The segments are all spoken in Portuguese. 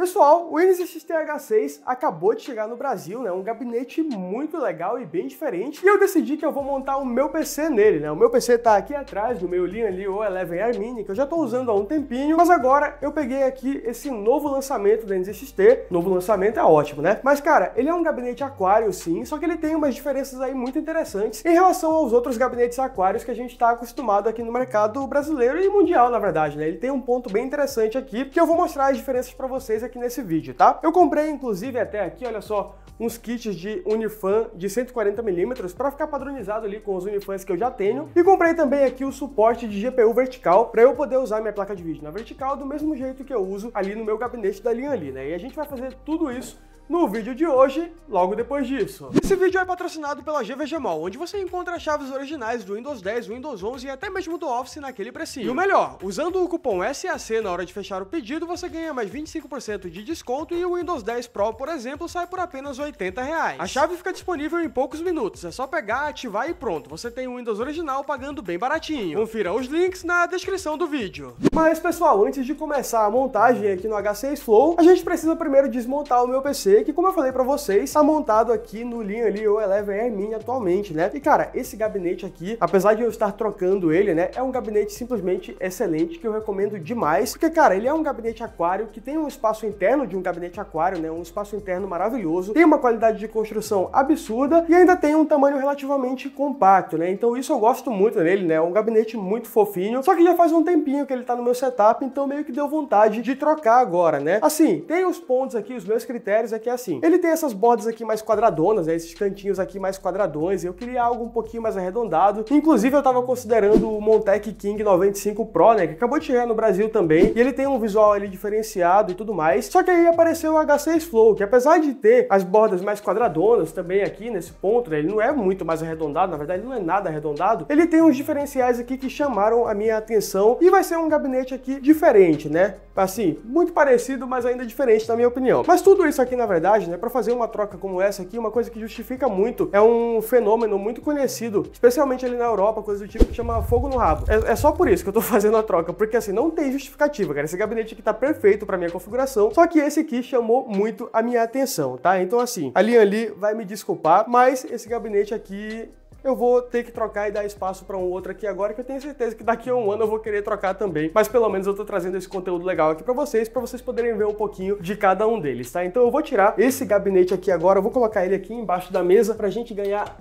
Pessoal, o h 6 acabou de chegar no Brasil, né? Um gabinete muito legal e bem diferente. E eu decidi que eu vou montar o meu PC nele, né? O meu PC tá aqui atrás do meu Lianlio Eleven Armini, que eu já tô usando há um tempinho. Mas agora eu peguei aqui esse novo lançamento da NZXT. Novo lançamento é ótimo, né? Mas cara, ele é um gabinete aquário sim, só que ele tem umas diferenças aí muito interessantes em relação aos outros gabinetes aquários que a gente tá acostumado aqui no mercado brasileiro e mundial, na verdade, né? Ele tem um ponto bem interessante aqui, que eu vou mostrar as diferenças para vocês aqui aqui nesse vídeo, tá? Eu comprei, inclusive, até aqui, olha só, uns kits de unifan de 140mm para ficar padronizado ali com os unifans que eu já tenho. E comprei também aqui o suporte de GPU vertical para eu poder usar minha placa de vídeo na vertical do mesmo jeito que eu uso ali no meu gabinete da linha ali, né? E a gente vai fazer tudo isso no vídeo de hoje, logo depois disso. Esse vídeo é patrocinado pela GVGMall, onde você encontra chaves originais do Windows 10, Windows 11 e até mesmo do Office naquele precinho. E o melhor, usando o cupom SAC na hora de fechar o pedido, você ganha mais 25% de desconto e o Windows 10 Pro, por exemplo, sai por apenas R$ 80 reais. A chave fica disponível em poucos minutos, é só pegar, ativar e pronto, você tem o Windows original pagando bem baratinho. Confira os links na descrição do vídeo. Mas pessoal, antes de começar a montagem aqui no H6 Flow, a gente precisa primeiro desmontar o meu PC que, como eu falei para vocês, está montado aqui no linha ali, ou Eleven Air é Mini atualmente, né? E cara, esse gabinete aqui, apesar de eu estar trocando ele, né, é um gabinete simplesmente excelente que eu recomendo demais, porque cara, ele é um gabinete aquário que tem um espaço interno de um gabinete aquário, né, um espaço interno maravilhoso, tem uma qualidade de construção absurda e ainda tem um tamanho relativamente compacto, né? Então isso eu gosto muito nele, né? É um gabinete muito fofinho, só que já faz um tempinho que ele tá no meu setup, então meio que deu vontade de trocar agora, né? Assim, tem os pontos aqui, os meus critérios é que é assim. Ele tem essas bordas aqui mais quadradonas, né, esses cantinhos aqui mais quadradões, eu queria algo um pouquinho mais arredondado. Inclusive eu tava considerando o Montec King 95 Pro, né, que acabou de chegar no Brasil também, e ele tem um visual ali diferenciado e tudo mais. Só que aí apareceu o H6 Flow, que apesar de ter as bordas mais quadradonas também aqui nesse ponto, né, ele não é muito mais arredondado, na verdade não é nada arredondado, ele tem uns diferenciais aqui que chamaram a minha atenção e vai ser um gabinete aqui diferente, né? Assim, muito parecido, mas ainda diferente na minha opinião. Mas tudo isso aqui, na verdade, né, para fazer uma troca como essa aqui, uma coisa que justifica muito, é um fenômeno muito conhecido, especialmente ali na Europa, coisa do tipo que chama fogo no rabo. É, é só por isso que eu tô fazendo a troca, porque assim, não tem justificativa, cara. Esse gabinete aqui tá perfeito para minha configuração, só que esse aqui chamou muito a minha atenção, tá? Então assim, a linha ali vai me desculpar, mas esse gabinete aqui eu vou ter que trocar e dar espaço para um outro aqui agora, que eu tenho certeza que daqui a um ano eu vou querer trocar também. Mas pelo menos eu tô trazendo esse conteúdo legal aqui para vocês, para vocês poderem ver um pouquinho de cada um deles, tá? Então eu vou tirar esse gabinete aqui agora, eu vou colocar ele aqui embaixo da mesa pra gente ganhar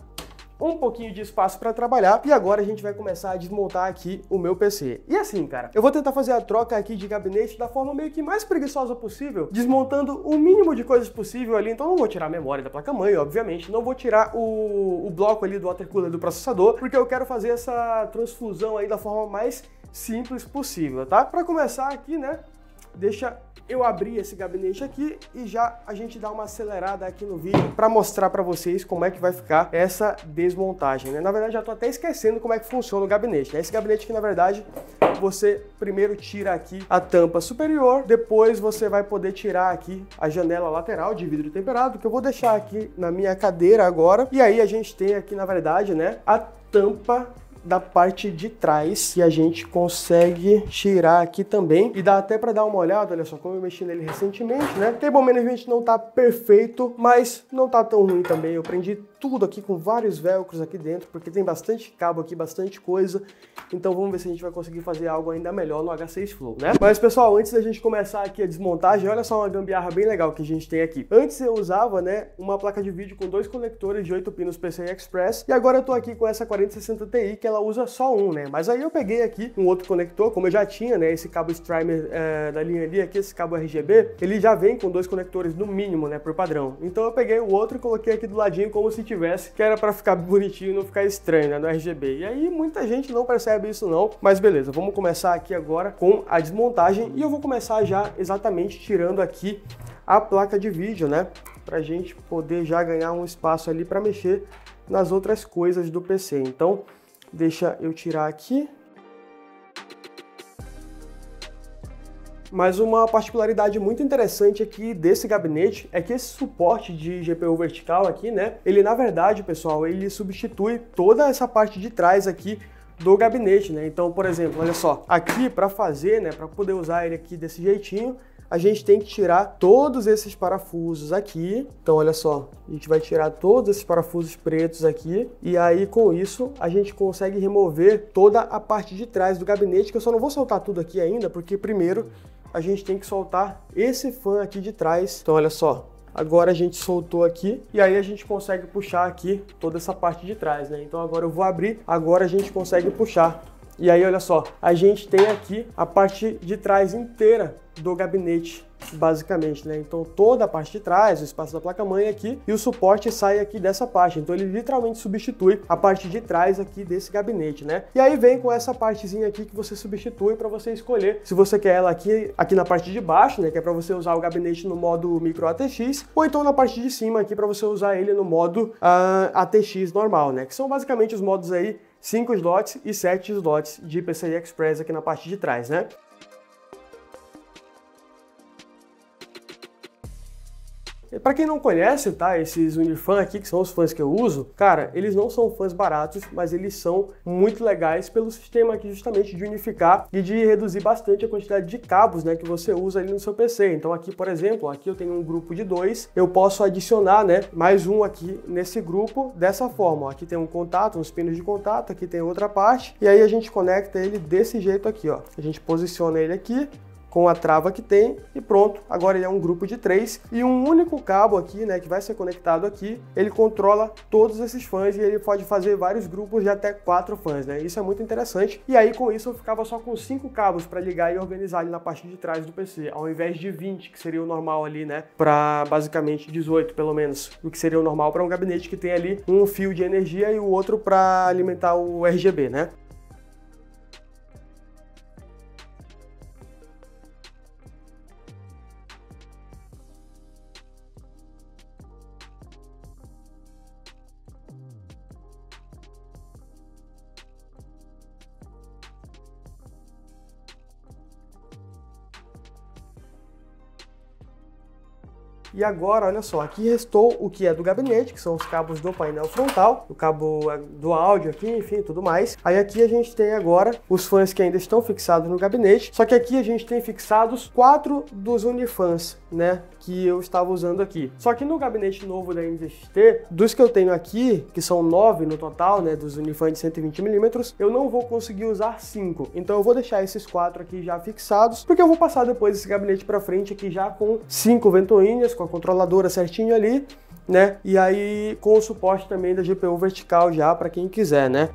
um pouquinho de espaço para trabalhar e agora a gente vai começar a desmontar aqui o meu PC. E assim, cara, eu vou tentar fazer a troca aqui de gabinete da forma meio que mais preguiçosa possível, desmontando o mínimo de coisas possível ali, então não vou tirar a memória da placa-mãe, obviamente, não vou tirar o, o bloco ali do water cooler do processador, porque eu quero fazer essa transfusão aí da forma mais simples possível, tá? Para começar aqui, né, Deixa eu abrir esse gabinete aqui e já a gente dá uma acelerada aqui no vídeo para mostrar para vocês como é que vai ficar essa desmontagem. Né? Na verdade, já estou até esquecendo como é que funciona o gabinete. É Esse gabinete que, na verdade, você primeiro tira aqui a tampa superior, depois você vai poder tirar aqui a janela lateral de vidro temperado, que eu vou deixar aqui na minha cadeira agora. E aí a gente tem aqui, na verdade, né, a tampa da parte de trás que a gente consegue tirar aqui também. E dá até para dar uma olhada, olha só, como eu mexi nele recentemente, né? a Management não tá perfeito, mas não tá tão ruim também. Eu prendi tudo aqui com vários velcros aqui dentro, porque tem bastante cabo aqui, bastante coisa. Então vamos ver se a gente vai conseguir fazer algo ainda melhor no H6 Flow, né? Mas pessoal, antes da gente começar aqui a desmontagem, olha só uma gambiarra bem legal que a gente tem aqui. Antes eu usava, né, uma placa de vídeo com dois conectores de 8 pinos PCI Express, e agora eu tô aqui com essa 4060 Ti, que ela ela usa só um, né? Mas aí eu peguei aqui um outro conector, como eu já tinha, né? Esse cabo Strimer é, da linha ali, aqui esse cabo RGB, ele já vem com dois conectores no mínimo, né? Por padrão. Então eu peguei o outro e coloquei aqui do ladinho como se tivesse, que era para ficar bonitinho, não ficar estranho, né? No RGB. E aí muita gente não percebe isso não, mas beleza, vamos começar aqui agora com a desmontagem e eu vou começar já exatamente tirando aqui a placa de vídeo, né? Pra gente poder já ganhar um espaço ali para mexer nas outras coisas do PC. Então, Deixa eu tirar aqui. Mas uma particularidade muito interessante aqui desse gabinete é que esse suporte de GPU vertical aqui, né? Ele na verdade, pessoal, ele substitui toda essa parte de trás aqui do gabinete, né? Então, por exemplo, olha só, aqui para fazer, né, para poder usar ele aqui desse jeitinho, a gente tem que tirar todos esses parafusos aqui. Então, olha só, a gente vai tirar todos esses parafusos pretos aqui e aí com isso a gente consegue remover toda a parte de trás do gabinete, que eu só não vou soltar tudo aqui ainda, porque primeiro a gente tem que soltar esse fã aqui de trás. Então, olha só, Agora a gente soltou aqui e aí a gente consegue puxar aqui toda essa parte de trás, né? Então agora eu vou abrir, agora a gente consegue puxar e aí, olha só, a gente tem aqui a parte de trás inteira do gabinete, basicamente, né? Então toda a parte de trás, o espaço da placa-mãe aqui e o suporte sai aqui dessa parte. Então ele literalmente substitui a parte de trás aqui desse gabinete, né? E aí vem com essa partezinha aqui que você substitui para você escolher se você quer ela aqui, aqui na parte de baixo, né? Que é para você usar o gabinete no modo micro ATX ou então na parte de cima aqui para você usar ele no modo uh, ah, ATX normal, né? Que são basicamente os modos aí 5 slots e 7 slots de PCI Express aqui na parte de trás, né? Para quem não conhece, tá, esses Unifan aqui, que são os fãs que eu uso, cara, eles não são fãs baratos, mas eles são muito legais pelo sistema aqui justamente de unificar e de reduzir bastante a quantidade de cabos, né, que você usa ali no seu PC. Então aqui, por exemplo, aqui eu tenho um grupo de dois, eu posso adicionar, né, mais um aqui nesse grupo dessa forma. Ó. Aqui tem um contato, uns pinos de contato, aqui tem outra parte, e aí a gente conecta ele desse jeito aqui, ó. A gente posiciona ele aqui, com a trava que tem e pronto. Agora ele é um grupo de três e um único cabo aqui, né, que vai ser conectado aqui, ele controla todos esses fãs e ele pode fazer vários grupos de até quatro fãs, né? Isso é muito interessante. E aí com isso eu ficava só com cinco cabos para ligar e organizar ali na parte de trás do PC, ao invés de 20, que seria o normal ali, né, para basicamente 18 pelo menos, o que seria o normal para um gabinete que tem ali um fio de energia e o outro para alimentar o RGB, né? E agora, olha só, aqui restou o que é do gabinete, que são os cabos do painel frontal, o cabo eh, do áudio aqui, enfim, tudo mais. Aí aqui a gente tem agora os fãs que ainda estão fixados no gabinete, só que aqui a gente tem fixados quatro dos unifãs, né? que eu estava usando aqui. Só que no gabinete novo da MVXT, dos que eu tenho aqui, que são nove no total, né, dos unifans de 120mm, eu não vou conseguir usar cinco. Então eu vou deixar esses quatro aqui já fixados, porque eu vou passar depois esse gabinete para frente aqui já com cinco ventoinhas, com a controladora certinho ali, né? E aí com o suporte também da GPU vertical já para quem quiser, né?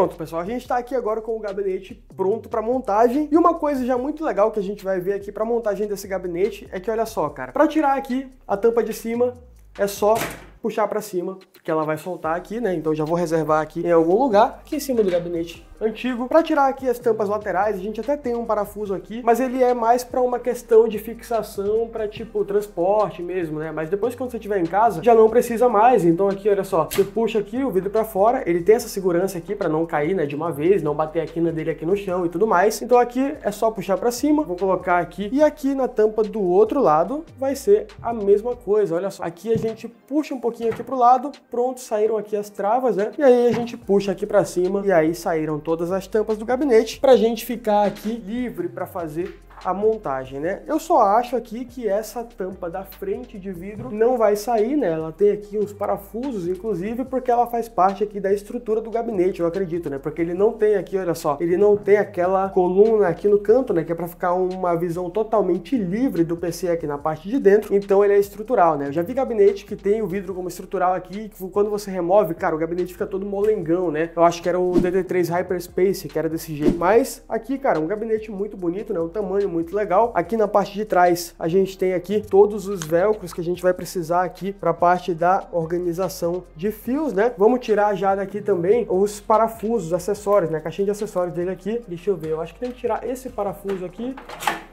Pronto, pessoal, a gente está aqui agora com o gabinete pronto para montagem. E uma coisa já muito legal que a gente vai ver aqui para montagem desse gabinete é que olha só, cara, para tirar aqui a tampa de cima é só puxar para cima, que ela vai soltar aqui, né? Então já vou reservar aqui em algum lugar, aqui em cima do gabinete antigo. Para tirar aqui as tampas laterais, a gente até tem um parafuso aqui, mas ele é mais para uma questão de fixação para tipo transporte mesmo, né? Mas depois quando você tiver em casa, já não precisa mais. Então aqui, olha só, você puxa aqui o vidro para fora, ele tem essa segurança aqui para não cair, né, de uma vez, não bater a quina dele aqui no chão e tudo mais. Então aqui é só puxar para cima, vou colocar aqui e aqui na tampa do outro lado vai ser a mesma coisa. Olha só, aqui a gente puxa um pouquinho pouquinho aqui pro lado, pronto, saíram aqui as travas, né? E aí a gente puxa aqui para cima e aí saíram todas as tampas do gabinete pra gente ficar aqui livre para fazer a montagem, né? Eu só acho aqui que essa tampa da frente de vidro não vai sair, né? Ela tem aqui uns parafusos, inclusive, porque ela faz parte aqui da estrutura do gabinete, eu acredito, né? Porque ele não tem aqui, olha só, ele não tem aquela coluna aqui no canto, né? Que é para ficar uma visão totalmente livre do PC aqui na parte de dentro, então ele é estrutural, né? Eu já vi gabinete que tem o vidro como estrutural aqui, quando você remove, cara, o gabinete fica todo molengão, né? Eu acho que era o DD3 Hyperspace que era desse jeito, mas aqui, cara, um gabinete muito bonito, né? O tamanho muito legal. Aqui na parte de trás, a gente tem aqui todos os velcros que a gente vai precisar aqui para a parte da organização de fios, né? Vamos tirar já daqui também os parafusos, acessórios, né? caixinha de acessórios dele aqui. Deixa eu ver, eu acho que tem que tirar esse parafuso aqui.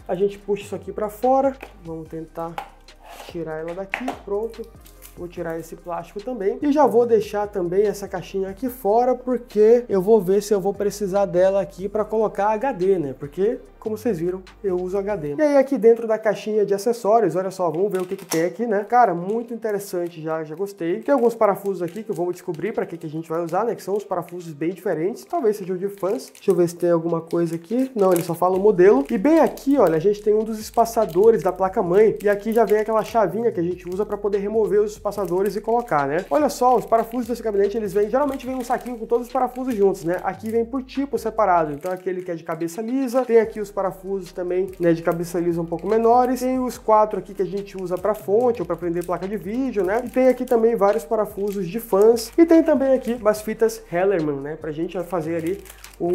A gente puxa isso aqui para fora. Vamos tentar tirar ela daqui, pronto. Vou tirar esse plástico também. E já vou deixar também essa caixinha aqui fora, porque eu vou ver se eu vou precisar dela aqui para colocar HD, né? Porque como vocês viram, eu uso HD E aí aqui dentro da caixinha de acessórios, olha só, vamos ver o que que tem aqui, né? Cara, muito interessante já, já gostei. Tem alguns parafusos aqui que eu vou descobrir para que que a gente vai usar, né? Que são os parafusos bem diferentes, talvez sejam de fãs. Deixa eu ver se tem alguma coisa aqui. Não, ele só fala o modelo. E bem aqui, olha, a gente tem um dos espaçadores da placa-mãe e aqui já vem aquela chavinha que a gente usa para poder remover os espaçadores e colocar, né? Olha só, os parafusos desse gabinete, eles vêm, geralmente vem um saquinho com todos os parafusos juntos, né? Aqui vem por tipo separado, então aquele que é de cabeça lisa, tem aqui o os parafusos também né, de cabeça lisa um pouco menores. Tem os quatro aqui que a gente usa para fonte ou para prender placa de vídeo, né? E tem aqui também vários parafusos de fãs. E tem também aqui umas fitas Hellerman, né? Pra gente fazer ali o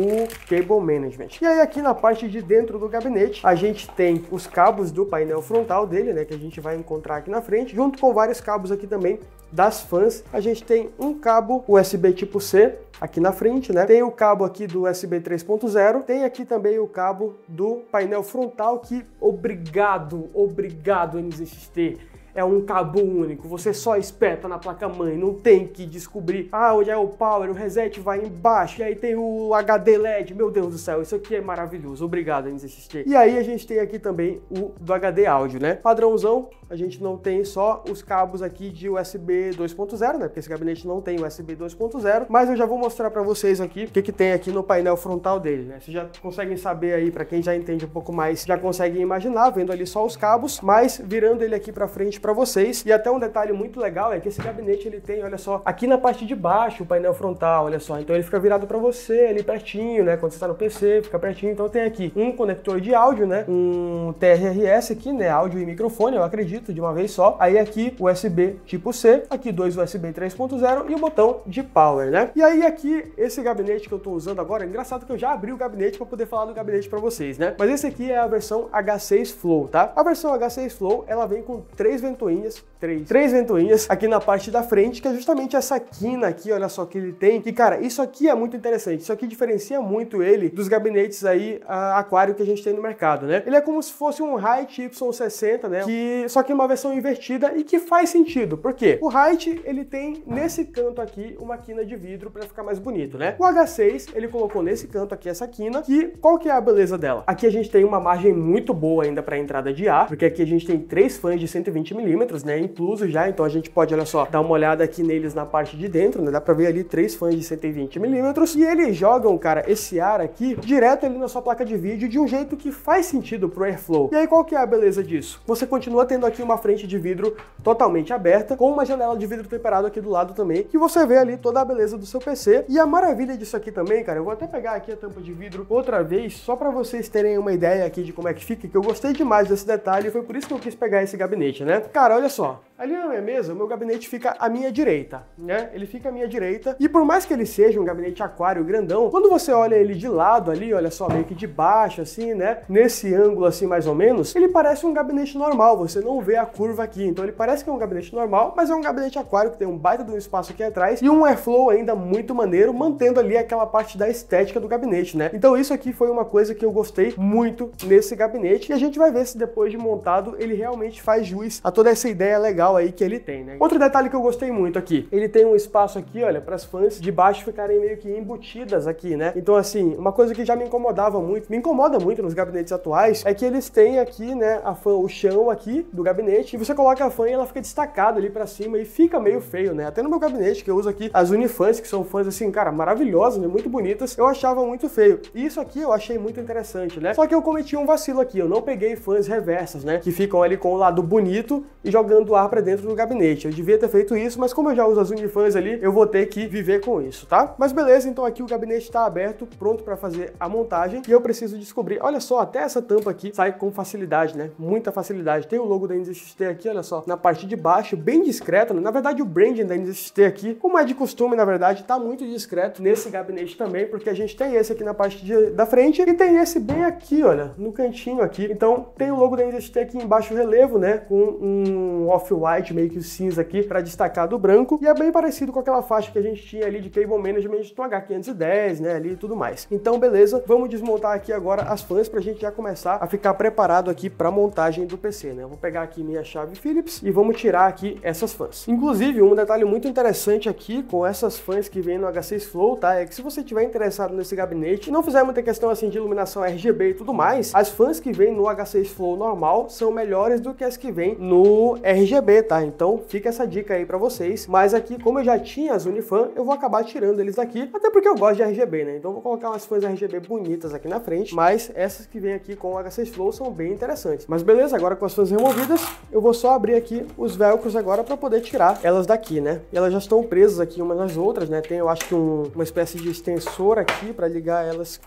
cable management. E aí aqui na parte de dentro do gabinete, a gente tem os cabos do painel frontal dele, né, que a gente vai encontrar aqui na frente, junto com vários cabos aqui também das fãs. A gente tem um cabo USB tipo C aqui na frente, né? Tem o cabo aqui do USB 3.0, tem aqui também o cabo do painel frontal que obrigado, obrigado NZXT é um cabo único, você só espeta na placa-mãe, não tem que descobrir, ah, onde é o power, o reset vai embaixo, e aí tem o HD LED, meu Deus do céu, isso aqui é maravilhoso, obrigado NZXT. E aí a gente tem aqui também o do HD áudio, né? Padrãozão, a gente não tem só os cabos aqui de USB 2.0, né? Porque esse gabinete não tem USB 2.0, mas eu já vou mostrar para vocês aqui o que, que tem aqui no painel frontal dele, né? Vocês já conseguem saber aí, para quem já entende um pouco mais, já conseguem imaginar, vendo ali só os cabos, mas virando ele aqui para frente para vocês. E até um detalhe muito legal é que esse gabinete ele tem, olha só, aqui na parte de baixo o painel frontal, olha só. Então ele fica virado para você ali pertinho, né? Quando você está no PC, fica pertinho. Então tem aqui um conector de áudio, né? Um TRRS aqui, né? Áudio e microfone, eu acredito, de uma vez só. Aí aqui USB tipo C, aqui dois USB 3.0 e o botão de power, né? E aí aqui esse gabinete que eu estou usando agora, é engraçado que eu já abri o gabinete para poder falar do gabinete para vocês, né? Mas esse aqui é a versão H6 Flow, tá? A versão H6 Flow, ela vem com três ventoinhas, três, três ventoinhas aqui na parte da frente, que é justamente essa quina aqui, olha só que ele tem. e cara, isso aqui é muito interessante. Isso aqui diferencia muito ele dos gabinetes aí a, aquário que a gente tem no mercado, né? Ele é como se fosse um Height Y60, né? Que só que uma versão invertida e que faz sentido. Por quê? O Height ele tem nesse canto aqui uma quina de vidro para ficar mais bonito, né? O H6 ele colocou nesse canto aqui essa quina. Que qual que é a beleza dela? Aqui a gente tem uma margem muito boa ainda para entrada de ar, porque aqui a gente tem três fãs de 120 mm milímetros, né, incluso já, então a gente pode, olha só, dar uma olhada aqui neles na parte de dentro, né, dá pra ver ali três fãs de 120 milímetros, e eles jogam, cara, esse ar aqui direto ali na sua placa de vídeo de um jeito que faz sentido pro Airflow. E aí qual que é a beleza disso? Você continua tendo aqui uma frente de vidro totalmente aberta, com uma janela de vidro temperado aqui do lado também, que você vê ali toda a beleza do seu PC, e a maravilha disso aqui também, cara, eu vou até pegar aqui a tampa de vidro outra vez, só para vocês terem uma ideia aqui de como é que fica, que eu gostei demais desse detalhe, e foi por isso que eu quis pegar esse gabinete, né? Cara, olha só. Ali na minha é mesa, o meu gabinete fica à minha direita, né? Ele fica à minha direita. E por mais que ele seja um gabinete aquário grandão, quando você olha ele de lado ali, olha só, meio que de baixo, assim, né? Nesse ângulo assim, mais ou menos, ele parece um gabinete normal. Você não vê a curva aqui. Então ele parece que é um gabinete normal, mas é um gabinete aquário que tem um baita de um espaço aqui atrás e um airflow ainda muito maneiro, mantendo ali aquela parte da estética do gabinete, né? Então isso aqui foi uma coisa que eu gostei muito nesse gabinete. E a gente vai ver se depois de montado ele realmente faz jus a toda essa ideia legal legal aí que ele tem, né? Outro detalhe que eu gostei muito aqui, ele tem um espaço aqui, olha, para as fãs de baixo ficarem meio que embutidas aqui, né? Então, assim, uma coisa que já me incomodava muito, me incomoda muito nos gabinetes atuais, é que eles têm aqui, né, a fã, o chão aqui do gabinete, e você coloca a fã e ela fica destacada ali para cima e fica meio feio, né? Até no meu gabinete, que eu uso aqui as unifãs, que são fãs, assim, cara, maravilhosas, né? muito bonitas, eu achava muito feio. E isso aqui eu achei muito interessante, né? Só que eu cometi um vacilo aqui, eu não peguei fãs reversas, né? Que ficam ali com o lado bonito e jogando ar para dentro do gabinete. Eu devia ter feito isso, mas como eu já uso as unifãs ali, eu vou ter que viver com isso, tá? Mas beleza, então aqui o gabinete está aberto, pronto para fazer a montagem e eu preciso descobrir, olha só, até essa tampa aqui sai com facilidade, né? Muita facilidade. Tem o logo da NZXT aqui, olha só, na parte de baixo, bem discreto, né? na verdade o branding da NZXT aqui, como é de costume, na verdade, tá muito discreto nesse gabinete também, porque a gente tem esse aqui na parte de, da frente e tem esse bem aqui, olha, no cantinho aqui. Então tem o logo da NZXT aqui embaixo, relevo, né? Com um off white, meio que cinza aqui, para destacar do branco, e é bem parecido com aquela faixa que a gente tinha ali de cable management do H510, né, ali e tudo mais. Então, beleza, vamos desmontar aqui agora as fãs para a gente já começar a ficar preparado aqui para montagem do PC, né? Eu vou pegar aqui minha chave Phillips e vamos tirar aqui essas fãs. Inclusive, um detalhe muito interessante aqui com essas fãs que vem no H6 Flow, tá, é que se você tiver interessado nesse gabinete, não fizer muita questão assim de iluminação RGB e tudo mais, as fãs que vem no H6 Flow normal são melhores do que as que vêm no RGB, saber, tá? Então fica essa dica aí para vocês. Mas aqui, como eu já tinha as Unifan, eu vou acabar tirando eles daqui, até porque eu gosto de RGB, né? Então vou colocar umas fãs RGB bonitas aqui na frente, mas essas que vêm aqui com o H6 Flow são bem interessantes. Mas beleza, agora com as fãs removidas, eu vou só abrir aqui os velcros agora para poder tirar elas daqui, né? E elas já estão presas aqui umas nas outras, né? Tem, eu acho que um, uma espécie de extensor aqui para ligar elas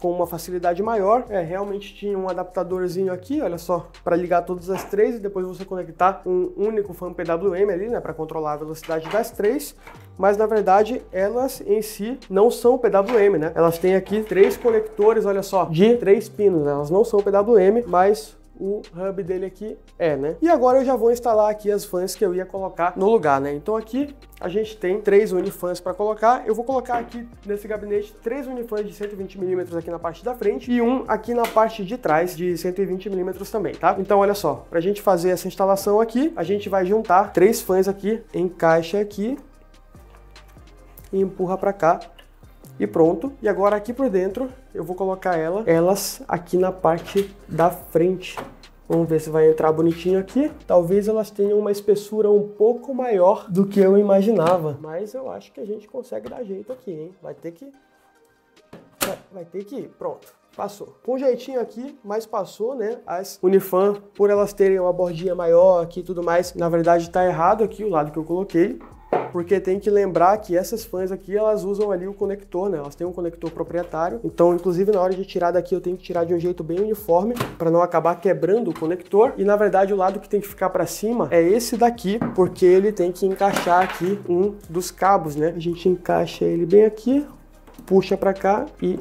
com uma facilidade maior. É, realmente tinha um adaptadorzinho aqui, olha só, para ligar todas as três e depois você conectar um único fan PWM ali, né, para controlar a velocidade das três. Mas na verdade, elas em si não são PWM, né? Elas têm aqui três conectores, olha só, de três pinos. Né? Elas não são PWM, mas o hub dele aqui é, né? E agora eu já vou instalar aqui as fãs que eu ia colocar no lugar, né? Então aqui a gente tem três unifans para colocar. Eu vou colocar aqui nesse gabinete três unifans de 120mm aqui na parte da frente e um aqui na parte de trás de 120mm também, tá? Então olha só, para a gente fazer essa instalação aqui, a gente vai juntar três fãs aqui, encaixa aqui e empurra para cá e pronto. E agora aqui por dentro eu vou colocar ela, elas aqui na parte da frente. Vamos ver se vai entrar bonitinho aqui. Talvez elas tenham uma espessura um pouco maior do que eu imaginava. Mas eu acho que a gente consegue dar jeito aqui, hein? Vai ter que... Vai, ter que ir. Pronto. Passou. Com um jeitinho aqui, mas passou, né? As Unifan, por elas terem uma bordinha maior aqui e tudo mais, na verdade tá errado aqui o lado que eu coloquei porque tem que lembrar que essas fãs aqui, elas usam ali o conector, né? Elas têm um conector proprietário, então inclusive na hora de tirar daqui eu tenho que tirar de um jeito bem uniforme para não acabar quebrando o conector. E na verdade o lado que tem que ficar para cima é esse daqui, porque ele tem que encaixar aqui um dos cabos, né? A gente encaixa ele bem aqui, puxa para cá e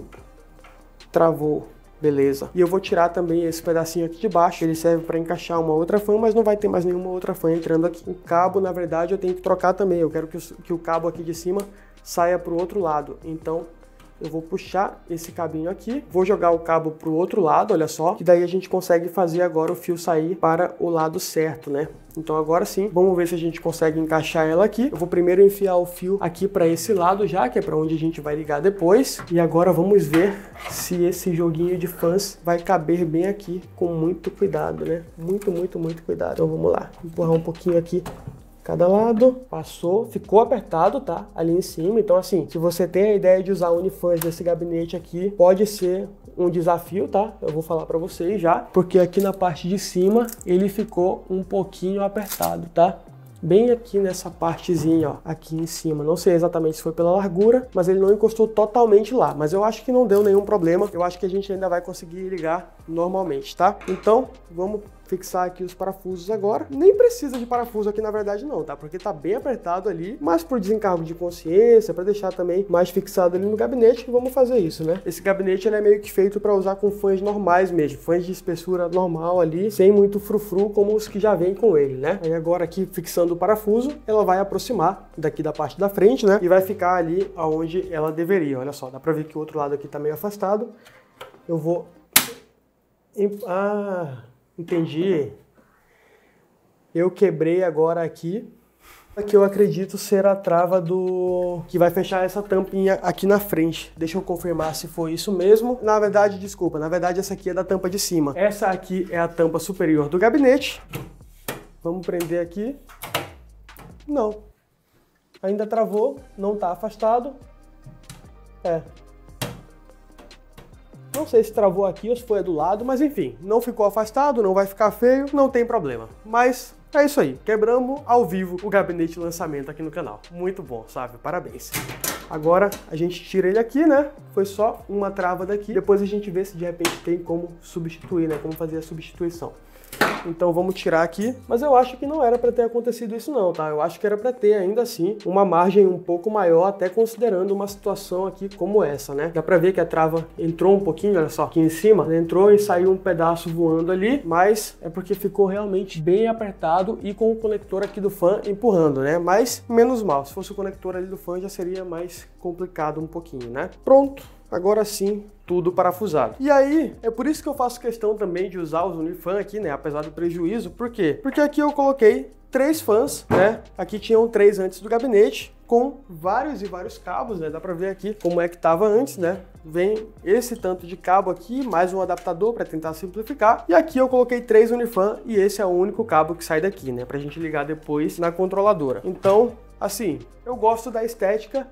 travou. Beleza. E eu vou tirar também esse pedacinho aqui de baixo. Ele serve para encaixar uma outra fan, mas não vai ter mais nenhuma outra fan entrando aqui. O cabo, na verdade, eu tenho que trocar também. Eu quero que o, que o cabo aqui de cima saia para o outro lado. Então, eu vou puxar esse cabinho aqui, vou jogar o cabo para o outro lado, olha só, que daí a gente consegue fazer agora o fio sair para o lado certo, né? Então agora sim, vamos ver se a gente consegue encaixar ela aqui. Eu vou primeiro enfiar o fio aqui para esse lado já, que é para onde a gente vai ligar depois. E agora vamos ver se esse joguinho de fãs vai caber bem aqui com muito cuidado, né? Muito, muito, muito cuidado. Então vamos lá, empurrar um pouquinho aqui cada lado. Passou, ficou apertado, tá? Ali em cima. Então, assim, se você tem a ideia de usar unifãs desse gabinete aqui, pode ser um desafio, tá? Eu vou falar para vocês já, porque aqui na parte de cima ele ficou um pouquinho apertado, tá? bem aqui nessa partezinha, ó, aqui em cima. Não sei exatamente se foi pela largura, mas ele não encostou totalmente lá. Mas eu acho que não deu nenhum problema. Eu acho que a gente ainda vai conseguir ligar normalmente, tá? Então, vamos fixar aqui os parafusos agora. Nem precisa de parafuso aqui na verdade não, tá? Porque tá bem apertado ali, mas por desencargo de consciência, para deixar também mais fixado ali no gabinete, vamos fazer isso, né? Esse gabinete ele é meio que feito para usar com fãs normais mesmo, fãs de espessura normal ali, sem muito frufru como os que já vem com ele, né? Aí agora aqui fixando o parafuso, ela vai aproximar daqui da parte da frente, né? E vai ficar ali aonde ela deveria. Olha só, dá para ver que o outro lado aqui tá meio afastado. Eu vou ah, Entendi. Eu quebrei agora aqui, que eu acredito ser a trava do que vai fechar essa tampinha aqui na frente. Deixa eu confirmar se foi isso mesmo. Na verdade, desculpa, na verdade essa aqui é da tampa de cima. Essa aqui é a tampa superior do gabinete. Vamos prender aqui. Não. Ainda travou, não está afastado. É, não sei se travou aqui ou se foi do lado, mas enfim, não ficou afastado, não vai ficar feio, não tem problema. Mas é isso aí, quebramos ao vivo o gabinete de lançamento aqui no canal. Muito bom, sabe? Parabéns. Agora a gente tira ele aqui, né? Foi só uma trava daqui. Depois a gente vê se de repente tem como substituir, né? Como fazer a substituição. Então vamos tirar aqui. Mas eu acho que não era para ter acontecido isso não, tá? Eu acho que era para ter ainda assim uma margem um pouco maior, até considerando uma situação aqui como essa, né? Dá para ver que a trava entrou um pouquinho, olha só, aqui em cima. Ela entrou e saiu um pedaço voando ali, mas é porque ficou realmente bem apertado e com o conector aqui do fã empurrando, né? Mas menos mal. Se fosse o conector ali do fã já seria mais complicado um pouquinho, né? Pronto. Agora sim, tudo parafusado. E aí, é por isso que eu faço questão também de usar os Unifan aqui, né? Apesar do prejuízo, por quê? Porque aqui eu coloquei três fãs, né? Aqui tinham três antes do gabinete, com vários e vários cabos, né? Dá para ver aqui como é que tava antes, né? Vem esse tanto de cabo aqui, mais um adaptador para tentar simplificar. E aqui eu coloquei três Unifan e esse é o único cabo que sai daqui, né? Pra gente ligar depois na controladora. Então, assim, eu gosto da estética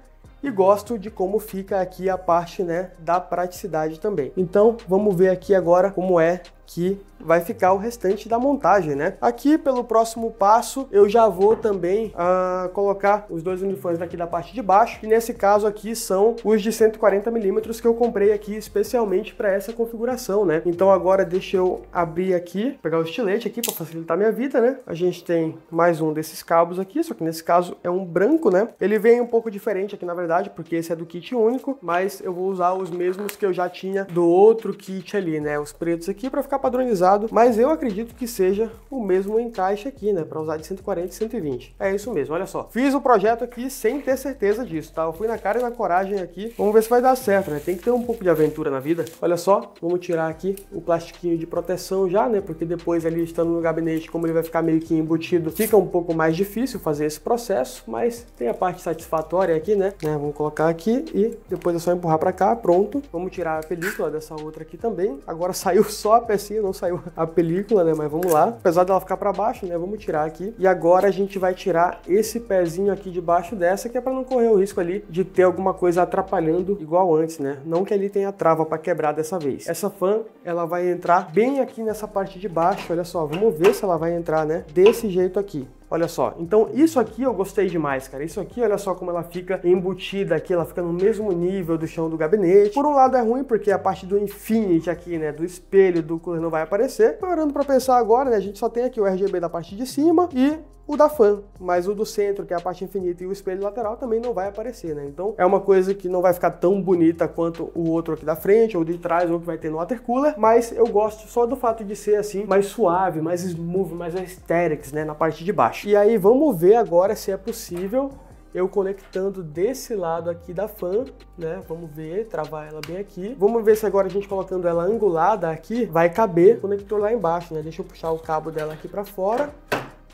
e gosto de como fica aqui a parte né, da praticidade também. Então vamos ver aqui agora como é que vai ficar o restante da montagem, né? Aqui, pelo próximo passo, eu já vou também uh, colocar os dois uniformes daqui da parte de baixo, e nesse caso aqui são os de 140mm que eu comprei aqui especialmente para essa configuração, né? Então agora deixa eu abrir aqui, pegar o estilete aqui para facilitar minha vida, né? A gente tem mais um desses cabos aqui, só que nesse caso é um branco, né? Ele vem um pouco diferente aqui, na verdade, porque esse é do kit único, mas eu vou usar os mesmos que eu já tinha do outro kit ali, né? Os pretos aqui para ficar padronizado pesado, mas eu acredito que seja o mesmo encaixe aqui, né? Para usar de 140 e 120. É isso mesmo, olha só. Fiz o projeto aqui sem ter certeza disso, tá? Eu fui na cara e na coragem aqui. Vamos ver se vai dar certo, né? Tem que ter um pouco de aventura na vida. Olha só, vamos tirar aqui o plastiquinho de proteção já, né? Porque depois ali estando no gabinete, como ele vai ficar meio que embutido, fica um pouco mais difícil fazer esse processo, mas tem a parte satisfatória aqui, né? né? Vamos colocar aqui e depois é só empurrar para cá, pronto. Vamos tirar a película dessa outra aqui também. Agora saiu só a pecinha, não saiu a película, né? Mas vamos lá. Apesar dela ficar para baixo, né? Vamos tirar aqui. E agora a gente vai tirar esse pezinho aqui debaixo dessa, que é para não correr o risco ali de ter alguma coisa atrapalhando igual antes, né? Não que ali tenha trava para quebrar dessa vez. Essa fan, ela vai entrar bem aqui nessa parte de baixo, olha só. Vamos ver se ela vai entrar, né? Desse jeito aqui. Olha só, então isso aqui eu gostei demais, cara. Isso aqui, olha só como ela fica embutida aqui, ela fica no mesmo nível do chão do gabinete. Por um lado é ruim, porque a parte do Infinity aqui, né, do espelho do cooler não vai aparecer. Parando pra pensar agora, né, a gente só tem aqui o RGB da parte de cima e o da fan, mas o do centro, que é a parte infinita, e o espelho lateral também não vai aparecer, né? Então é uma coisa que não vai ficar tão bonita quanto o outro aqui da frente, ou de trás, ou que vai ter no water cooler, mas eu gosto só do fato de ser assim, mais suave, mais smooth, mais aesthetics, né? Na parte de baixo. E aí vamos ver agora se é possível eu conectando desse lado aqui da fan, né? Vamos ver, travar ela bem aqui. Vamos ver se agora a gente colocando ela angulada aqui, vai caber o conector lá embaixo, né? Deixa eu puxar o cabo dela aqui para fora.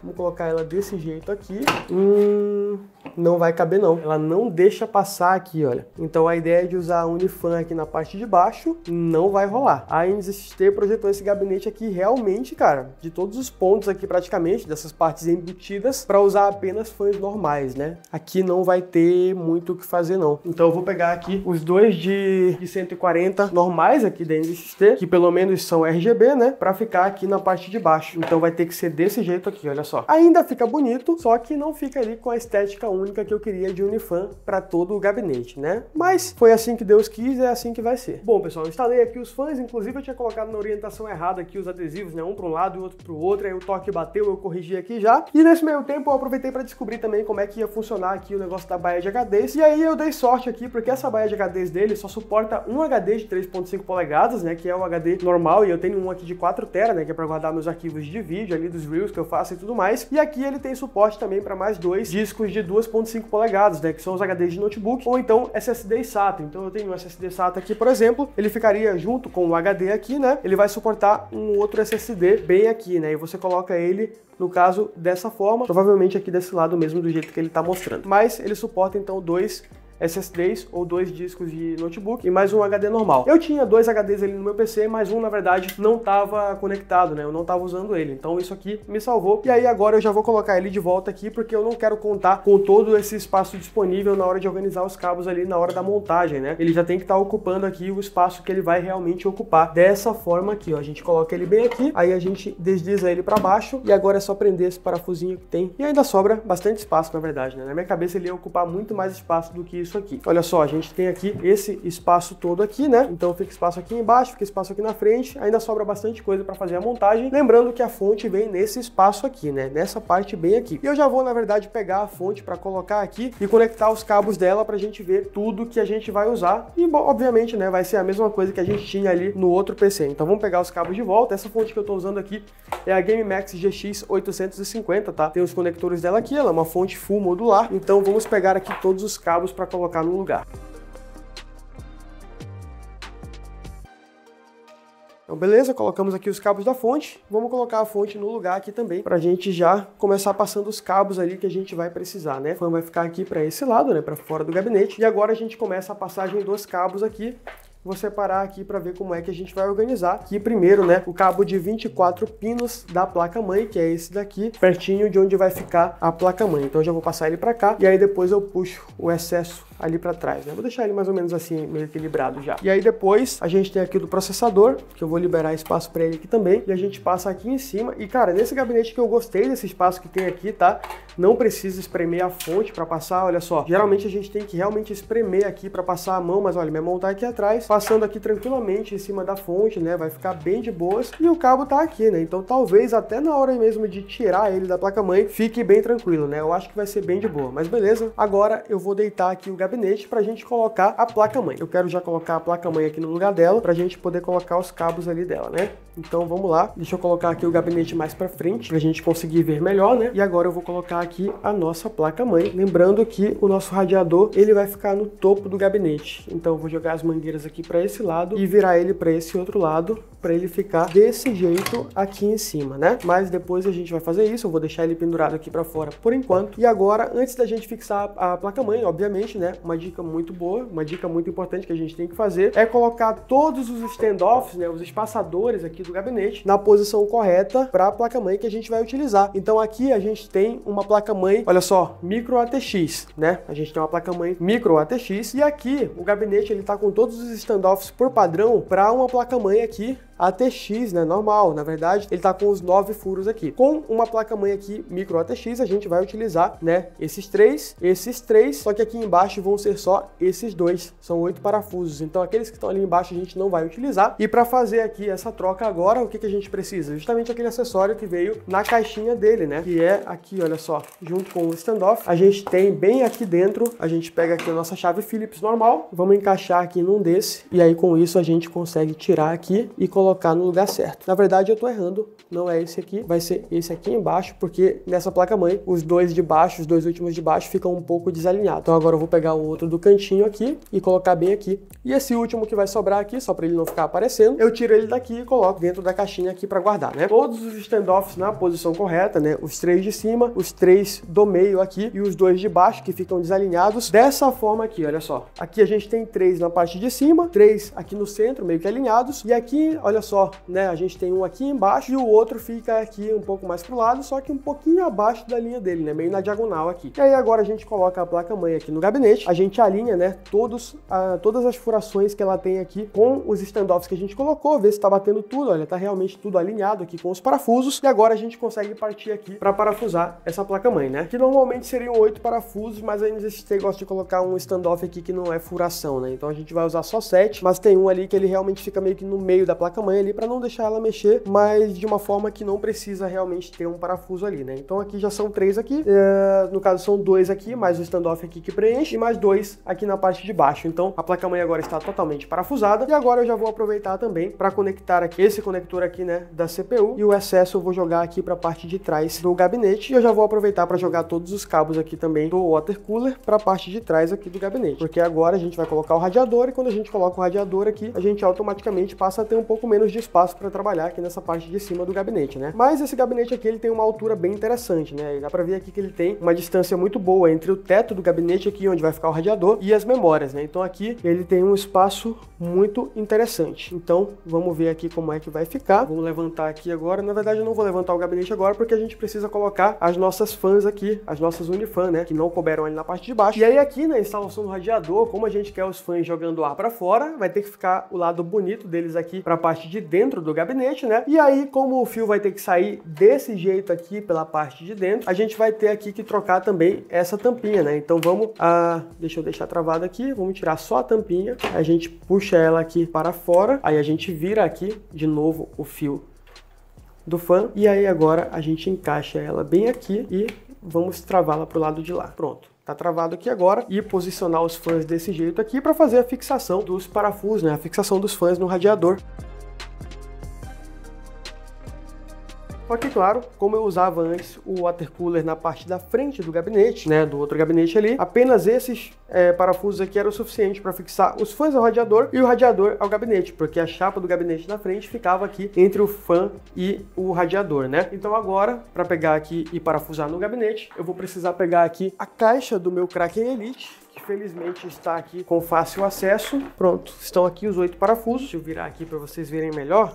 Vamos colocar ela desse jeito aqui. Hum, não vai caber não. Ela não deixa passar aqui, olha. Então a ideia é de usar a Unifan aqui na parte de baixo não vai rolar. A NZXT projetou esse gabinete aqui realmente, cara, de todos os pontos aqui praticamente, dessas partes embutidas, para usar apenas fãs normais, né? Aqui não vai ter muito o que fazer não. Então eu vou pegar aqui os dois de, de 140 normais aqui da NZXT, que pelo menos são RGB, né? Para ficar aqui na parte de baixo. Então vai ter que ser desse jeito aqui, olha só só. Ainda fica bonito, só que não fica ali com a estética única que eu queria de Unifan para todo o gabinete, né? Mas foi assim que Deus quis, é assim que vai ser. Bom, pessoal, eu instalei aqui os fãs, inclusive eu tinha colocado na orientação errada aqui os adesivos, né? Um para um lado e outro para o outro, aí o toque bateu, eu corrigi aqui já. E nesse meio tempo eu aproveitei para descobrir também como é que ia funcionar aqui o negócio da baia de HDs. E aí eu dei sorte aqui, porque essa baia de HDs dele só suporta um HD de 3.5 polegadas, né? Que é o HD normal, e eu tenho um aqui de 4 tera, né? Que é para guardar meus arquivos de vídeo ali dos Reels que eu faço e tudo mais mais. E aqui ele tem suporte também para mais dois discos de 2.5 polegadas, né, que são os HDs de notebook, ou então SSD SATA. Então eu tenho um SSD SATA aqui, por exemplo, ele ficaria junto com o HD aqui, né? Ele vai suportar um outro SSD bem aqui, né? E você coloca ele no caso dessa forma, provavelmente aqui desse lado mesmo do jeito que ele está mostrando. Mas ele suporta então dois SS3 ou dois discos de notebook e mais um HD normal. Eu tinha dois HDs ali no meu PC, mas um na verdade não estava conectado, né? Eu não estava usando ele. Então isso aqui me salvou. E aí agora eu já vou colocar ele de volta aqui porque eu não quero contar com todo esse espaço disponível na hora de organizar os cabos ali na hora da montagem, né? Ele já tem que estar tá ocupando aqui o espaço que ele vai realmente ocupar dessa forma aqui, ó. A gente coloca ele bem aqui, aí a gente desliza ele para baixo e agora é só prender esse parafusinho que tem. E ainda sobra bastante espaço, na verdade, né? Na minha cabeça ele ia ocupar muito mais espaço do que isso isso aqui. Olha só, a gente tem aqui esse espaço todo aqui, né? Então fica espaço aqui embaixo, fica espaço aqui na frente, ainda sobra bastante coisa para fazer a montagem. Lembrando que a fonte vem nesse espaço aqui, né? Nessa parte bem aqui. E eu já vou, na verdade, pegar a fonte para colocar aqui e conectar os cabos dela para a gente ver tudo que a gente vai usar. E, bom, obviamente, né, vai ser a mesma coisa que a gente tinha ali no outro PC. Então vamos pegar os cabos de volta. Essa fonte que eu estou usando aqui é a GameMax GX 850, tá? Tem os conectores dela aqui, ela é uma fonte full modular. Então vamos pegar aqui todos os cabos para colocar colocar no lugar. Então, beleza, colocamos aqui os cabos da fonte. Vamos colocar a fonte no lugar aqui também, para a gente já começar passando os cabos ali que a gente vai precisar, né? O vai ficar aqui para esse lado, né, para fora do gabinete. E agora a gente começa a passagem dos cabos aqui vou separar aqui para ver como é que a gente vai organizar. Aqui primeiro, né, o cabo de 24 pinos da placa-mãe, que é esse daqui, pertinho de onde vai ficar a placa-mãe. Então já vou passar ele para cá e aí depois eu puxo o excesso ali para trás, né? Vou deixar ele mais ou menos assim, meio equilibrado já. E aí depois a gente tem aqui do processador, que eu vou liberar espaço para ele aqui também, e a gente passa aqui em cima. E cara, nesse gabinete que eu gostei desse espaço que tem aqui, tá? Não precisa espremer a fonte para passar, olha só. Geralmente a gente tem que realmente espremer aqui para passar a mão, mas olha, minha mão tá aqui atrás, passando aqui tranquilamente em cima da fonte, né? Vai ficar bem de boas. E o cabo tá aqui, né? Então talvez até na hora mesmo de tirar ele da placa-mãe, fique bem tranquilo, né? Eu acho que vai ser bem de boa. Mas beleza, agora eu vou deitar aqui o gabinete gabinete para a gente colocar a placa-mãe. Eu quero já colocar a placa-mãe aqui no lugar dela para a gente poder colocar os cabos ali dela, né? Então vamos lá. Deixa eu colocar aqui o gabinete mais para frente para a gente conseguir ver melhor, né? E agora eu vou colocar aqui a nossa placa-mãe. Lembrando que o nosso radiador ele vai ficar no topo do gabinete. Então eu vou jogar as mangueiras aqui para esse lado e virar ele para esse outro lado para ele ficar desse jeito aqui em cima, né? Mas depois a gente vai fazer isso, eu vou deixar ele pendurado aqui para fora por enquanto. E agora, antes da gente fixar a placa-mãe, obviamente, né? uma dica muito boa, uma dica muito importante que a gente tem que fazer é colocar todos os standoffs, né, os espaçadores aqui do gabinete na posição correta para a placa-mãe que a gente vai utilizar. Então aqui a gente tem uma placa-mãe, olha só, micro ATX, né? A gente tem uma placa-mãe micro ATX e aqui o gabinete ele tá com todos os standoffs por padrão para uma placa-mãe aqui ATX, né, normal, na verdade, ele tá com os nove furos aqui. Com uma placa-mãe aqui micro ATX, a gente vai utilizar, né, esses três, esses três, só que aqui embaixo vão ser só esses dois, são oito parafusos, então aqueles que estão ali embaixo a gente não vai utilizar. E para fazer aqui essa troca agora, o que, que a gente precisa? Justamente aquele acessório que veio na caixinha dele, né, que é aqui, olha só, junto com o standoff, a gente tem bem aqui dentro, a gente pega aqui a nossa chave Phillips normal, vamos encaixar aqui num desse, e aí com isso a gente consegue tirar aqui e colocar colocar no lugar certo. Na verdade, eu estou errando, não é esse aqui, vai ser esse aqui embaixo, porque nessa placa-mãe, os dois de baixo, os dois últimos de baixo ficam um pouco desalinhados. Então agora eu vou pegar o outro do cantinho aqui e colocar bem aqui. E esse último que vai sobrar aqui, só para ele não ficar aparecendo, eu tiro ele daqui e coloco dentro da caixinha aqui para guardar, né? Todos os standoffs na posição correta, né? Os três de cima, os três do meio aqui e os dois de baixo que ficam desalinhados dessa forma aqui, olha só. Aqui a gente tem três na parte de cima, três aqui no centro, meio que alinhados, e aqui, olha olha só, né? A gente tem um aqui embaixo e o outro fica aqui um pouco mais pro lado, só que um pouquinho abaixo da linha dele, né? Meio na diagonal aqui. E aí agora a gente coloca a placa-mãe aqui no gabinete, a gente alinha, né? Todos, a, todas as furações que ela tem aqui com os standoffs que a gente colocou, ver se tá batendo tudo, olha, tá realmente tudo alinhado aqui com os parafusos. E agora a gente consegue partir aqui para parafusar essa placa-mãe, né? Que normalmente seriam oito parafusos, mas a NZXT gosta de colocar um standoff aqui que não é furação, né? Então a gente vai usar só sete, mas tem um ali que ele realmente fica meio que no meio da placa tamanho ali para não deixar ela mexer, mas de uma forma que não precisa realmente ter um parafuso ali, né? Então aqui já são três aqui, é, no caso são dois aqui, mais o standoff aqui que preenche, e mais dois aqui na parte de baixo. Então a placa-mãe agora está totalmente parafusada, e agora eu já vou aproveitar também para conectar aqui esse conector aqui, né, da CPU, e o excesso eu vou jogar aqui para a parte de trás do gabinete, e eu já vou aproveitar para jogar todos os cabos aqui também do water cooler para a parte de trás aqui do gabinete, porque agora a gente vai colocar o radiador, e quando a gente coloca o radiador aqui, a gente automaticamente passa a ter um pouco menos de espaço para trabalhar aqui nessa parte de cima do gabinete, né? Mas esse gabinete aqui ele tem uma altura bem interessante, né? E dá para ver aqui que ele tem uma distância muito boa entre o teto do gabinete aqui, onde vai ficar o radiador, e as memórias, né? Então aqui ele tem um espaço muito interessante. Então vamos ver aqui como é que vai ficar. Vamos levantar aqui agora. Na verdade eu não vou levantar o gabinete agora porque a gente precisa colocar as nossas fãs aqui, as nossas unifan, né? Que não couberam ali na parte de baixo. E aí aqui na instalação do radiador, como a gente quer os fãs jogando ar para fora, vai ter que ficar o lado bonito deles aqui para a parte parte de dentro do gabinete, né? E aí, como o fio vai ter que sair desse jeito aqui pela parte de dentro, a gente vai ter aqui que trocar também essa tampinha, né? Então vamos, a... Ah, deixa eu deixar travado aqui, vamos tirar só a tampinha, a gente puxa ela aqui para fora, aí a gente vira aqui de novo o fio do fã e aí agora a gente encaixa ela bem aqui e vamos travá-la para o lado de lá. Pronto tá travado aqui agora e posicionar os fãs desse jeito aqui para fazer a fixação dos parafusos, né? A fixação dos fãs no radiador. Só que, claro, como eu usava antes o water cooler na parte da frente do gabinete, né, do outro gabinete ali, apenas esses é, parafusos aqui eram suficientes para fixar os fãs ao radiador e o radiador ao gabinete, porque a chapa do gabinete na frente ficava aqui entre o fã e o radiador, né? Então agora, para pegar aqui e parafusar no gabinete, eu vou precisar pegar aqui a caixa do meu Kraken Elite, que felizmente está aqui com fácil acesso. Pronto, estão aqui os oito parafusos. Deixa eu virar aqui para vocês verem melhor.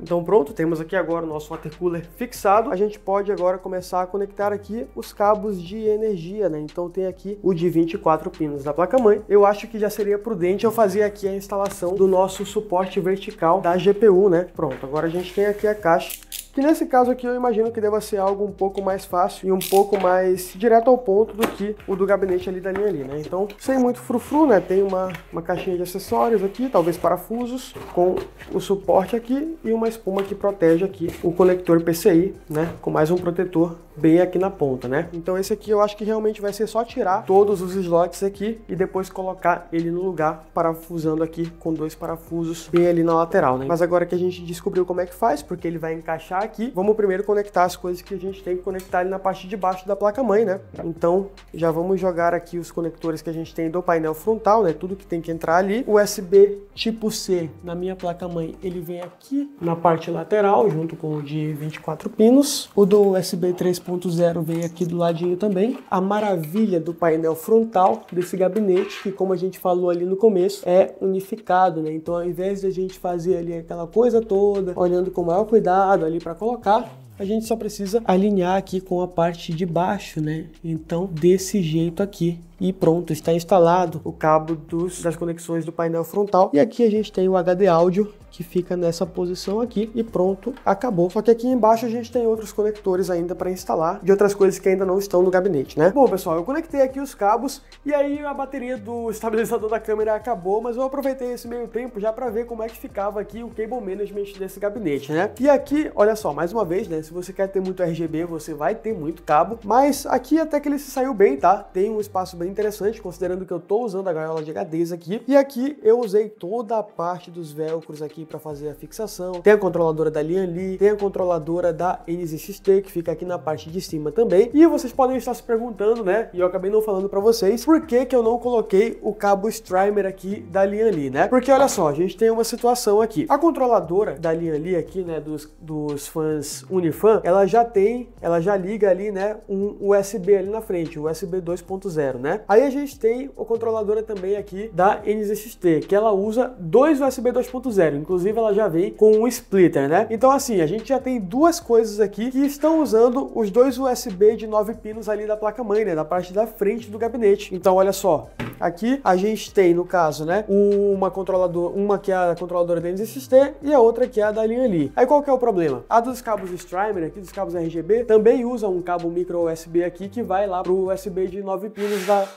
Então pronto, temos aqui agora o nosso water cooler fixado. A gente pode agora começar a conectar aqui os cabos de energia, né? Então tem aqui o de 24 pinos da placa-mãe. Eu acho que já seria prudente eu fazer aqui a instalação do nosso suporte vertical da GPU, né? Pronto, agora a gente tem aqui a caixa que nesse caso aqui eu imagino que deva ser algo um pouco mais fácil e um pouco mais direto ao ponto do que o do gabinete ali da linha ali, né? Então, sem muito frufru, né? Tem uma, uma caixinha de acessórios aqui, talvez parafusos, com o suporte aqui e uma espuma que protege aqui o conector PCI, né? Com mais um protetor bem aqui na ponta, né? Então esse aqui eu acho que realmente vai ser só tirar todos os slots aqui e depois colocar ele no lugar, parafusando aqui com dois parafusos bem ali na lateral, né? Mas agora que a gente descobriu como é que faz, porque ele vai encaixar aqui, vamos primeiro conectar as coisas que a gente tem que conectar ali na parte de baixo da placa-mãe, né? Então, já vamos jogar aqui os conectores que a gente tem do painel frontal, né? Tudo que tem que entrar ali. USB tipo C na minha placa-mãe, ele vem aqui na parte lateral, junto com o de 24 pinos. O do USB 3.0 vem aqui do ladinho também. A maravilha do painel frontal desse gabinete, que como a gente falou ali no começo, é unificado, né? Então, ao invés de a gente fazer ali aquela coisa toda, olhando com maior cuidado ali para para colocar, a gente só precisa alinhar aqui com a parte de baixo, né? Então, desse jeito aqui. E pronto, está instalado o cabo dos, das conexões do painel frontal. E aqui a gente tem o HD áudio que fica nessa posição aqui e pronto, acabou. Só que aqui embaixo a gente tem outros conectores ainda para instalar de outras coisas que ainda não estão no gabinete, né? Bom, pessoal, eu conectei aqui os cabos e aí a bateria do estabilizador da câmera acabou, mas eu aproveitei esse meio tempo já para ver como é que ficava aqui o cable management desse gabinete, né? E aqui, olha só, mais uma vez, né, se você quer ter muito RGB, você vai ter muito cabo, mas aqui até que ele se saiu bem, tá? Tem um espaço bem interessante, considerando que eu tô usando a gaiola de HDs aqui. E aqui eu usei toda a parte dos velcros aqui para fazer a fixação, tem a controladora da Lianli, tem a controladora da NZXT que fica aqui na parte de cima também. E vocês podem estar se perguntando, né? E eu acabei não falando para vocês, por que que eu não coloquei o cabo Strimer aqui da Lianli, né? Porque olha só, a gente tem uma situação aqui. A controladora da Lianli aqui, né, dos, dos fãs Unifan, ela já tem, ela já liga ali, né, um USB ali na frente, USB 2.0, né? Aí a gente tem a controladora também aqui da NZXT, que ela usa dois USB 2.0, inclusive Inclusive, ela já vem com um splitter, né? Então, assim, a gente já tem duas coisas aqui que estão usando os dois USB de 9 pinos ali da placa-mãe, né? Da parte da frente do gabinete. Então, olha só. Aqui a gente tem, no caso, né, uma controlador, uma que é a controladora da NZXT e a outra que é a da linha ali. Aí qual que é o problema? A dos cabos Strimer aqui, dos cabos RGB, também usa um cabo micro USB aqui que vai lá pro USB de 9 pinos da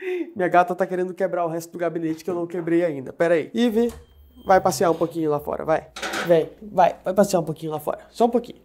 Minha gata tá querendo quebrar o resto do gabinete que eu não quebrei ainda. Pera aí. Ive, vai passear um pouquinho lá fora, vai. Vem, vai, vai passear um pouquinho lá fora. Só um pouquinho.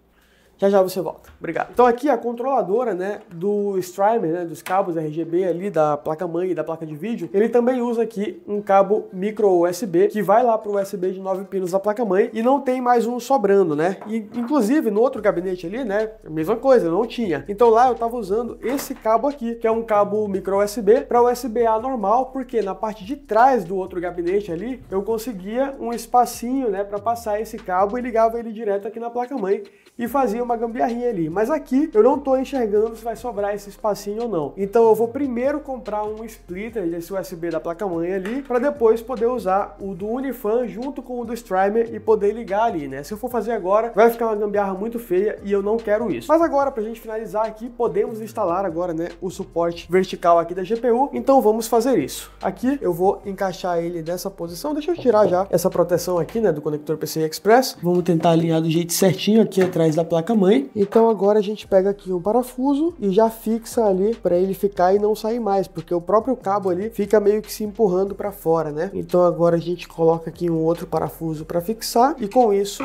Já já você volta. Obrigado. Então aqui é a controladora, né, do streamer, né, dos cabos RGB ali da placa mãe e da placa de vídeo, ele também usa aqui um cabo micro USB que vai lá para o USB de 9 pinos da placa mãe e não tem mais um sobrando, né? E, inclusive no outro gabinete ali, né, mesma coisa, não tinha. Então lá eu tava usando esse cabo aqui, que é um cabo micro USB para USB-A normal, porque na parte de trás do outro gabinete ali, eu conseguia um espacinho, né, para passar esse cabo e ligava ele direto aqui na placa mãe e fazia uma gambiarrinha ali. Mas aqui eu não estou enxergando se vai sobrar esse espacinho ou não. Então eu vou primeiro comprar um splitter desse USB da placa-mãe ali, para depois poder usar o do Unifan junto com o do Strimer e poder ligar ali, né? Se eu for fazer agora, vai ficar uma gambiarra muito feia e eu não quero isso. Mas agora, para a gente finalizar aqui, podemos instalar agora, né, o suporte vertical aqui da GPU. Então vamos fazer isso. Aqui eu vou encaixar ele nessa posição. Deixa eu tirar já essa proteção aqui, né, do conector PCI Express. Vamos tentar alinhar do jeito certinho aqui atrás atrás da placa-mãe. Então agora a gente pega aqui um parafuso e já fixa ali para ele ficar e não sair mais, porque o próprio cabo ali fica meio que se empurrando para fora, né? Então agora a gente coloca aqui um outro parafuso para fixar e com isso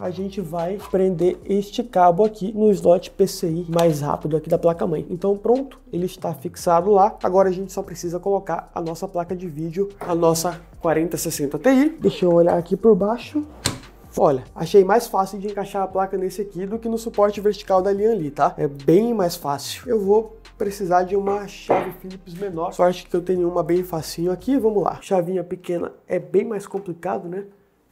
a gente vai prender este cabo aqui no slot PCI mais rápido aqui da placa-mãe. Então pronto, ele está fixado lá. Agora a gente só precisa colocar a nossa placa de vídeo, a nossa 4060 Ti. Deixa eu olhar aqui por baixo. Olha, achei mais fácil de encaixar a placa nesse aqui do que no suporte vertical da linha ali, tá? É bem mais fácil. Eu vou precisar de uma chave Phillips menor. Sorte que eu tenho uma bem facinho aqui, vamos lá. Chavinha pequena é bem mais complicado, né?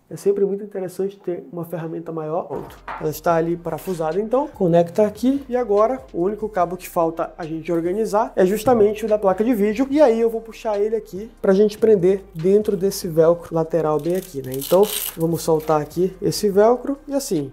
É sempre muito interessante ter uma ferramenta maior. Pronto. Ela está ali parafusada, então conecta aqui. E agora, o único cabo que falta a gente organizar é justamente o da placa de vídeo. E aí eu vou puxar ele aqui para a gente prender dentro desse velcro lateral bem aqui, né? Então, vamos soltar aqui esse velcro e assim.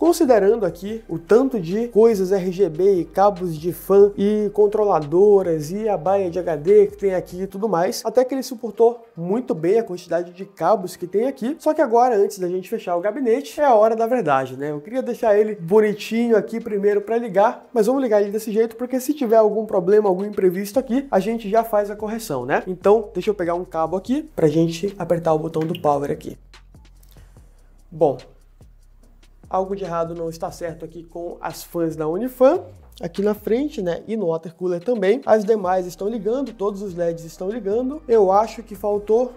Considerando aqui o tanto de coisas RGB e cabos de fan e controladoras e a baia de HD que tem aqui e tudo mais, até que ele suportou muito bem a quantidade de cabos que tem aqui. Só que agora, antes da gente fechar o gabinete, é a hora da verdade, né? Eu queria deixar ele bonitinho aqui primeiro para ligar, mas vamos ligar ele desse jeito porque se tiver algum problema, algum imprevisto aqui, a gente já faz a correção, né? Então, deixa eu pegar um cabo aqui para gente apertar o botão do power aqui. Bom, algo de errado não está certo aqui com as fãs da Unifan aqui na frente, né? E no water cooler também. As demais estão ligando, todos os LEDs estão ligando. Eu acho que faltou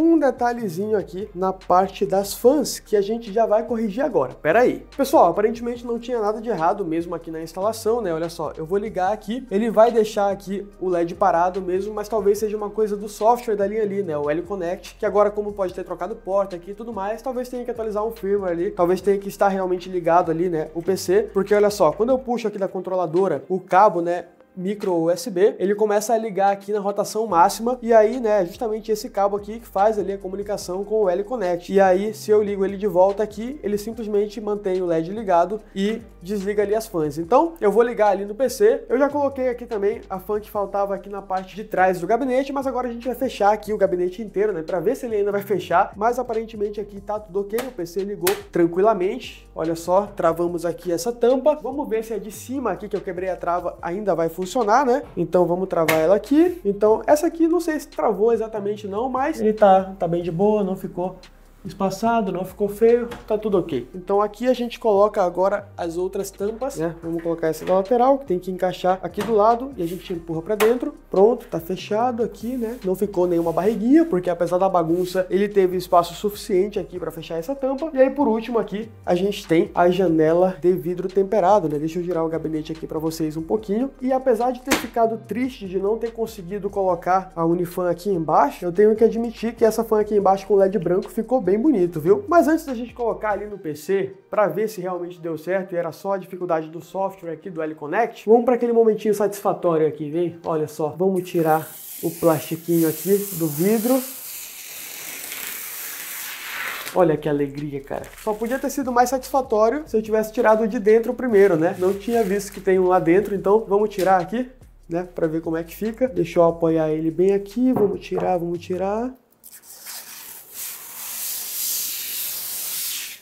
um detalhezinho aqui na parte das fãs que a gente já vai corrigir agora. Pera aí. Pessoal, aparentemente não tinha nada de errado mesmo aqui na instalação, né? Olha só, eu vou ligar aqui, ele vai deixar aqui o LED parado mesmo, mas talvez seja uma coisa do software da linha ali, né? O L-Connect, que agora como pode ter trocado porta aqui e tudo mais, talvez tenha que atualizar um firmware ali, talvez tenha que estar realmente ligado ali, né? O PC, porque olha só, quando eu puxo aqui da controladora o cabo, né? micro USB, ele começa a ligar aqui na rotação máxima e aí, né, é justamente esse cabo aqui que faz ali a comunicação com o L-Connect. E aí, se eu ligo ele de volta aqui, ele simplesmente mantém o LED ligado e desliga ali as fãs. Então, eu vou ligar ali no PC. Eu já coloquei aqui também a fã que faltava aqui na parte de trás do gabinete, mas agora a gente vai fechar aqui o gabinete inteiro, né, para ver se ele ainda vai fechar, mas aparentemente aqui tá tudo ok, o PC ligou tranquilamente. Olha só, travamos aqui essa tampa. Vamos ver se a é de cima aqui que eu quebrei a trava ainda vai funcionar funcionar, né? Então vamos travar ela aqui. Então essa aqui não sei se travou exatamente não, mas ele tá, tá bem de boa, não ficou espaçado, não ficou feio, tá tudo ok. Então aqui a gente coloca agora as outras tampas, é. né? Vamos colocar essa da lateral, que tem que encaixar aqui do lado, e a gente empurra para dentro. Pronto, tá fechado aqui, né? Não ficou nenhuma barriguinha, porque apesar da bagunça, ele teve espaço suficiente aqui para fechar essa tampa. E aí por último aqui, a gente tem a janela de vidro temperado, né? Deixa eu girar o gabinete aqui para vocês um pouquinho. E apesar de ter ficado triste de não ter conseguido colocar a Unifan aqui embaixo, eu tenho que admitir que essa fan aqui embaixo com LED branco ficou bem bonito, viu? Mas antes da gente colocar ali no PC, para ver se realmente deu certo e era só a dificuldade do software aqui do L-Connect, vamos para aquele momentinho satisfatório aqui, vem? Olha só, vamos tirar o plastiquinho aqui do vidro. Olha que alegria, cara. Só podia ter sido mais satisfatório se eu tivesse tirado de dentro primeiro, né? Não tinha visto que tem um lá dentro, então vamos tirar aqui, né? Para ver como é que fica. Deixa eu apoiar ele bem aqui. Vamos tirar, vamos tirar.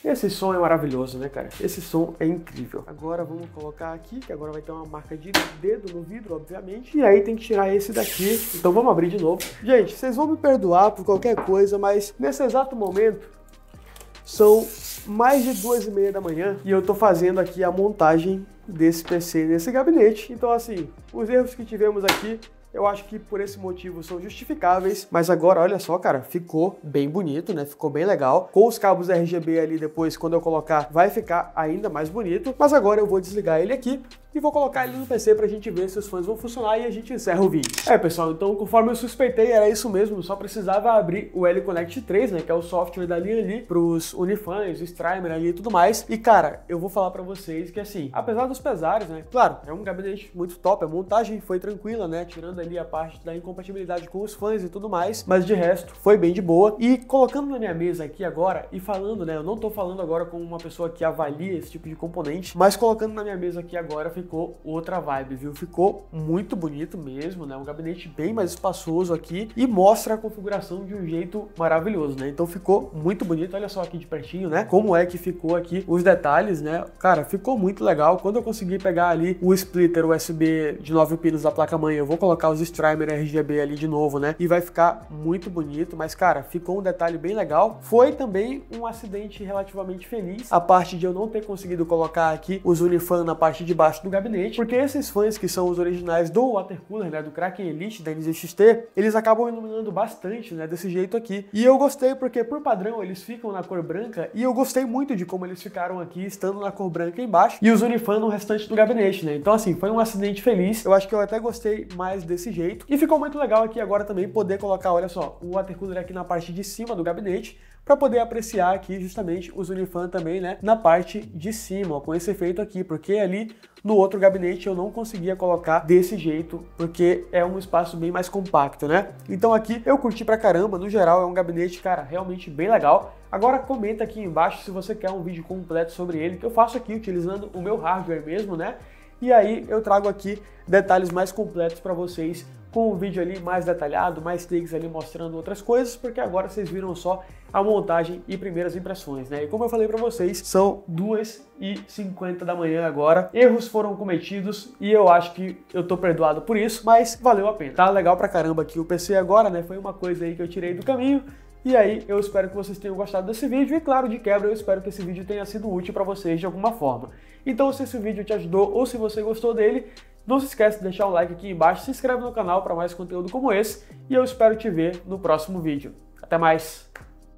Esse som é maravilhoso, né, cara? Esse som é incrível. Agora vamos colocar aqui, que agora vai ter uma marca de dedo no vidro, obviamente. E aí tem que tirar esse daqui. Então vamos abrir de novo. Gente, vocês vão me perdoar por qualquer coisa, mas nesse exato momento são mais de duas e meia da manhã e eu tô fazendo aqui a montagem desse PC nesse gabinete. Então assim, os erros que tivemos aqui eu acho que por esse motivo são justificáveis, mas agora olha só, cara, ficou bem bonito, né? Ficou bem legal. Com os cabos RGB ali depois, quando eu colocar, vai ficar ainda mais bonito. Mas agora eu vou desligar ele aqui e vou colocar ele no PC pra gente ver se os fãs vão funcionar e a gente encerra o vídeo. É, pessoal, então conforme eu suspeitei, era isso mesmo, só precisava abrir o L-Connect 3, né, que é o software da linha ali, pros Unifans, streamer ali e tudo mais. E, cara, eu vou falar pra vocês que, assim, apesar dos pesares, né, claro, é um gabinete muito top, a montagem foi tranquila, né, tirando aí ali a parte da incompatibilidade com os fãs e tudo mais, mas de resto foi bem de boa. E colocando na minha mesa aqui agora e falando, né, eu não tô falando agora como uma pessoa que avalia esse tipo de componente, mas colocando na minha mesa aqui agora ficou outra vibe, viu? Ficou muito bonito mesmo, né? Um gabinete bem mais espaçoso aqui e mostra a configuração de um jeito maravilhoso, né? Então ficou muito bonito. Olha só aqui de pertinho, né? Como é que ficou aqui os detalhes, né? Cara, ficou muito legal. Quando eu consegui pegar ali o splitter USB de 9 pinos da placa mãe, eu vou colocar os os streamer RGB ali de novo, né? E vai ficar muito bonito, mas cara, ficou um detalhe bem legal. Foi também um acidente relativamente feliz, a parte de eu não ter conseguido colocar aqui os Unifan na parte de baixo do gabinete, porque esses fãs que são os originais do watercooler, né, do Kraken Elite da NZXT, eles acabam iluminando bastante, né, desse jeito aqui. E eu gostei porque por padrão eles ficam na cor branca e eu gostei muito de como eles ficaram aqui estando na cor branca embaixo e os Unifan no restante do gabinete, né? Então assim, foi um acidente feliz. Eu acho que eu até gostei mais desse desse jeito. E ficou muito legal aqui agora também poder colocar, olha só, o water cooler aqui na parte de cima do gabinete, para poder apreciar aqui justamente os Unifan também, né, na parte de cima, ó, com esse efeito aqui, porque ali no outro gabinete eu não conseguia colocar desse jeito, porque é um espaço bem mais compacto, né? Então aqui eu curti pra caramba, no geral é um gabinete, cara, realmente bem legal. Agora comenta aqui embaixo se você quer um vídeo completo sobre ele, que eu faço aqui utilizando o meu hardware mesmo, né? E aí eu trago aqui detalhes mais completos para vocês com o um vídeo ali mais detalhado, mais takes ali mostrando outras coisas, porque agora vocês viram só a montagem e primeiras impressões, né? E como eu falei para vocês, são 2h50 da manhã agora, erros foram cometidos e eu acho que eu tô perdoado por isso, mas valeu a pena. Tá legal pra caramba aqui o PC agora, né? Foi uma coisa aí que eu tirei do caminho, e aí, eu espero que vocês tenham gostado desse vídeo e, claro, de quebra, eu espero que esse vídeo tenha sido útil para vocês de alguma forma. Então, se esse vídeo te ajudou ou se você gostou dele, não se esquece de deixar o like aqui embaixo, se inscreve no canal para mais conteúdo como esse e eu espero te ver no próximo vídeo. Até mais!